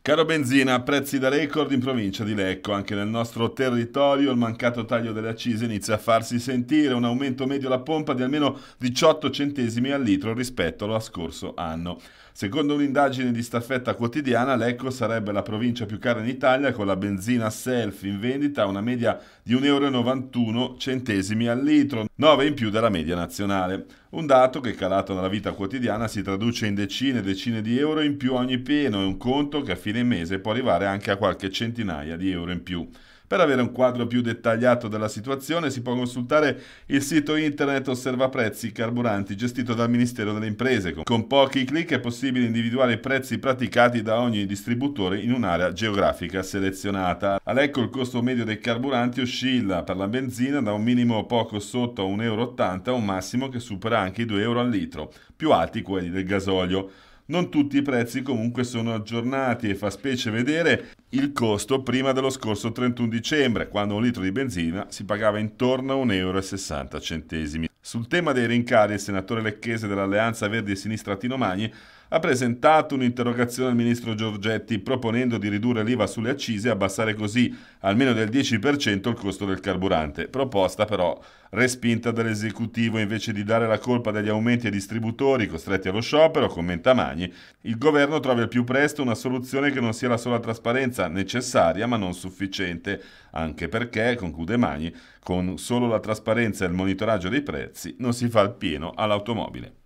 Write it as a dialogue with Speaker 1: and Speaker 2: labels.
Speaker 1: Caro benzina, prezzi da record in provincia di Lecco, anche nel nostro territorio il mancato taglio delle accise inizia a farsi sentire, un aumento medio alla pompa di almeno 18 centesimi al litro rispetto allo scorso anno. Secondo un'indagine di staffetta quotidiana, Lecco sarebbe la provincia più cara in Italia con la benzina self in vendita a una media di 1,91 euro al litro, 9 in più della media nazionale. Un dato che calato nella vita quotidiana si traduce in decine e decine di euro in più ogni pieno e un conto che a fine mese può arrivare anche a qualche centinaia di euro in più. Per avere un quadro più dettagliato della situazione si può consultare il sito internet Osserva Prezzi Carburanti gestito dal Ministero delle Imprese. Con pochi clic è possibile individuare i prezzi praticati da ogni distributore in un'area geografica selezionata. Ad ecco il costo medio dei carburanti oscilla per la benzina da un minimo poco sotto a 1,80 euro a un massimo che supera anche i 2 euro al litro, più alti quelli del gasolio. Non tutti i prezzi comunque sono aggiornati e fa specie vedere il costo prima dello scorso 31 dicembre, quando un litro di benzina si pagava intorno a 1,60 euro. Sul tema dei rincari, il senatore lecchese dell'Alleanza Verdi e Sinistra Tino Magni ha presentato un'interrogazione al ministro Giorgetti proponendo di ridurre l'IVA sulle accise e abbassare così almeno del 10% il costo del carburante. Proposta però respinta dall'esecutivo invece di dare la colpa degli aumenti ai distributori costretti allo sciopero, commenta Magni, il governo trova al più presto una soluzione che non sia la sola trasparenza assistenza necessaria ma non sufficiente, anche perché, conclude Magni, con solo la trasparenza e il monitoraggio dei prezzi non si fa il pieno all'automobile.